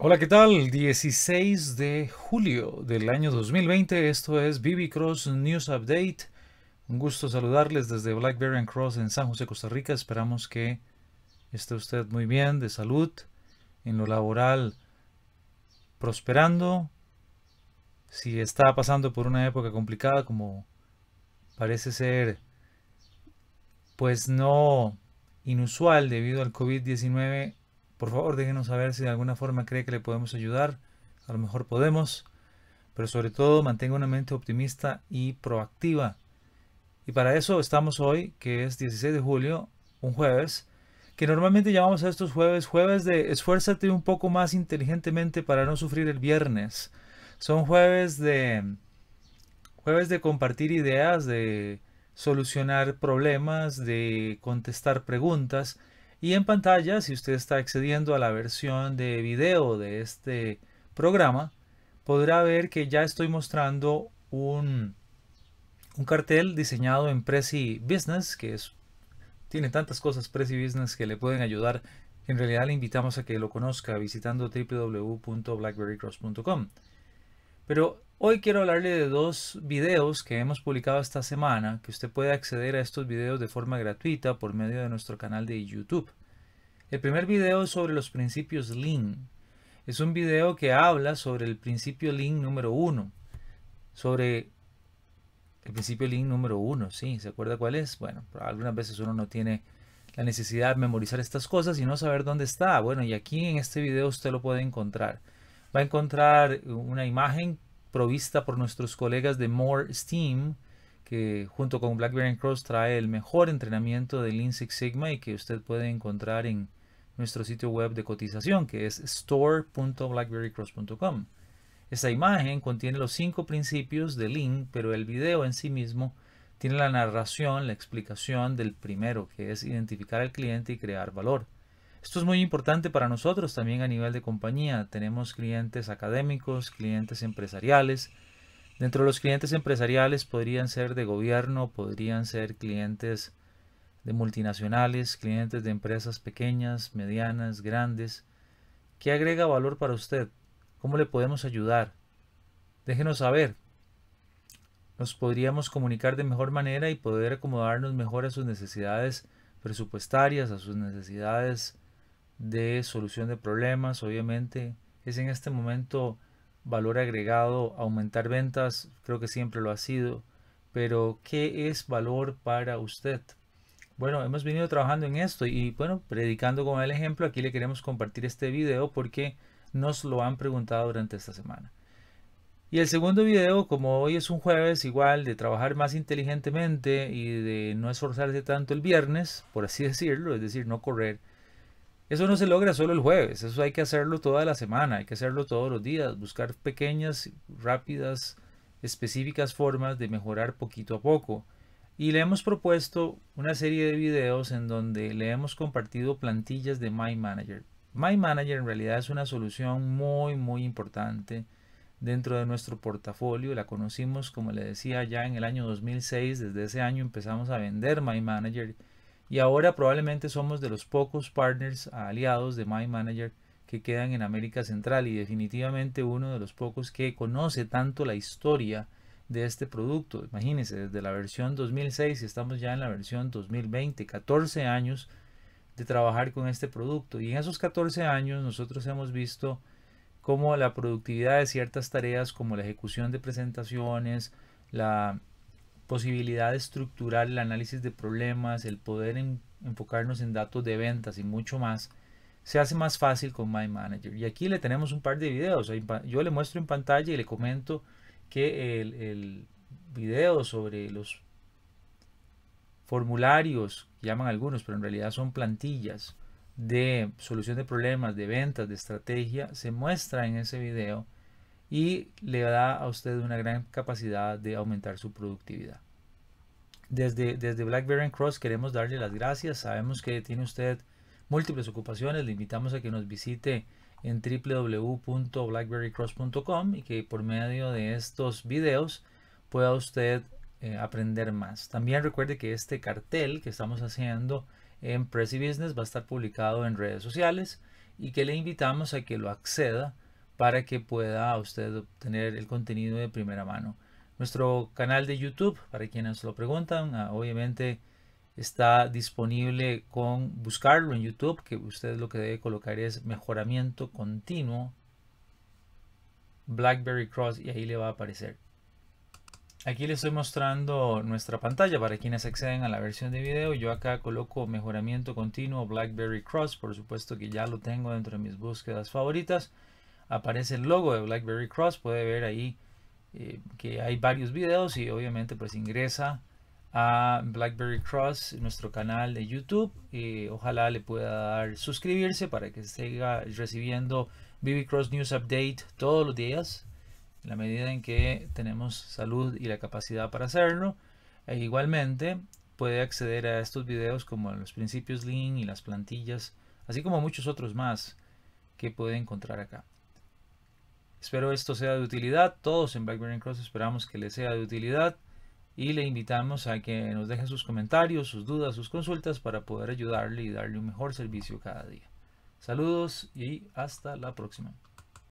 Hola, ¿qué tal? 16 de julio del año 2020. Esto es BB Cross News Update. Un gusto saludarles desde Blackberry and Cross en San José, Costa Rica. Esperamos que esté usted muy bien, de salud, en lo laboral, prosperando. Si está pasando por una época complicada, como parece ser, pues no inusual debido al COVID-19, por favor, déjenos saber si de alguna forma cree que le podemos ayudar. A lo mejor podemos. Pero sobre todo, mantenga una mente optimista y proactiva. Y para eso estamos hoy, que es 16 de julio, un jueves, que normalmente llamamos a estos jueves jueves de esfuérzate un poco más inteligentemente para no sufrir el viernes. Son jueves de jueves de compartir ideas, de solucionar problemas, de contestar preguntas, y en pantalla, si usted está accediendo a la versión de video de este programa, podrá ver que ya estoy mostrando un, un cartel diseñado en Prezi Business, que es, tiene tantas cosas Prezi Business que le pueden ayudar. En realidad le invitamos a que lo conozca visitando www.blackberrycross.com. Pero hoy quiero hablarle de dos videos que hemos publicado esta semana, que usted puede acceder a estos videos de forma gratuita por medio de nuestro canal de YouTube. El primer video es sobre los principios Lean. Es un video que habla sobre el principio Lean número uno. Sobre el principio Lean número uno, ¿sí? ¿Se acuerda cuál es? Bueno, algunas veces uno no tiene la necesidad de memorizar estas cosas y no saber dónde está. Bueno, y aquí en este video usted lo puede encontrar va a encontrar una imagen provista por nuestros colegas de More Steam, que junto con BlackBerry Cross trae el mejor entrenamiento de Lean Six Sigma y que usted puede encontrar en nuestro sitio web de cotización, que es store.blackberrycross.com. Esta imagen contiene los cinco principios de Lean, pero el video en sí mismo tiene la narración, la explicación del primero, que es identificar al cliente y crear valor. Esto es muy importante para nosotros también a nivel de compañía. Tenemos clientes académicos, clientes empresariales. Dentro de los clientes empresariales podrían ser de gobierno, podrían ser clientes de multinacionales, clientes de empresas pequeñas, medianas, grandes. ¿Qué agrega valor para usted? ¿Cómo le podemos ayudar? Déjenos saber. Nos podríamos comunicar de mejor manera y poder acomodarnos mejor a sus necesidades presupuestarias, a sus necesidades de solución de problemas, obviamente. Es en este momento valor agregado, aumentar ventas, creo que siempre lo ha sido. Pero, ¿qué es valor para usted? Bueno, hemos venido trabajando en esto y bueno, predicando con el ejemplo, aquí le queremos compartir este video porque nos lo han preguntado durante esta semana. Y el segundo video, como hoy es un jueves, igual de trabajar más inteligentemente y de no esforzarse tanto el viernes, por así decirlo, es decir, no correr, eso no se logra solo el jueves, eso hay que hacerlo toda la semana, hay que hacerlo todos los días, buscar pequeñas, rápidas, específicas formas de mejorar poquito a poco. Y le hemos propuesto una serie de videos en donde le hemos compartido plantillas de My Manager. My Manager en realidad es una solución muy muy importante dentro de nuestro portafolio. La conocimos, como le decía, ya en el año 2006. Desde ese año empezamos a vender My Manager y ahora probablemente somos de los pocos partners aliados de My que quedan en América Central y definitivamente uno de los pocos que conoce tanto la historia de este producto. Imagínense, desde la versión 2006 estamos ya en la versión 2020, 14 años de trabajar con este producto. Y en esos 14 años nosotros hemos visto cómo la productividad de ciertas tareas como la ejecución de presentaciones, la posibilidad de estructurar el análisis de problemas, el poder enfocarnos en datos de ventas y mucho más, se hace más fácil con My Manager. Y aquí le tenemos un par de videos. Yo le muestro en pantalla y le comento que el, el video sobre los formularios, llaman algunos, pero en realidad son plantillas de solución de problemas, de ventas, de estrategia, se muestra en ese video y le da a usted una gran capacidad de aumentar su productividad. Desde, desde BlackBerry Cross queremos darle las gracias. Sabemos que tiene usted múltiples ocupaciones. Le invitamos a que nos visite en www.blackberrycross.com y que por medio de estos videos pueda usted eh, aprender más. También recuerde que este cartel que estamos haciendo en Prezi Business va a estar publicado en redes sociales y que le invitamos a que lo acceda para que pueda usted obtener el contenido de primera mano. Nuestro canal de YouTube, para quienes lo preguntan, ah, obviamente está disponible con buscarlo en YouTube, que usted lo que debe colocar es mejoramiento continuo BlackBerry Cross y ahí le va a aparecer. Aquí le estoy mostrando nuestra pantalla para quienes acceden a la versión de video. Yo acá coloco mejoramiento continuo BlackBerry Cross, por supuesto que ya lo tengo dentro de mis búsquedas favoritas aparece el logo de BlackBerry Cross, puede ver ahí eh, que hay varios videos y obviamente pues ingresa a BlackBerry Cross, nuestro canal de YouTube. y ojalá le pueda dar suscribirse para que siga recibiendo BB Cross News Update todos los días, en la medida en que tenemos salud y la capacidad para hacerlo. E igualmente puede acceder a estos videos como los principios Lean y las plantillas, así como muchos otros más que puede encontrar acá. Espero esto sea de utilidad. Todos en Blackberry Cross esperamos que les sea de utilidad y le invitamos a que nos deje sus comentarios, sus dudas, sus consultas para poder ayudarle y darle un mejor servicio cada día. Saludos y hasta la próxima.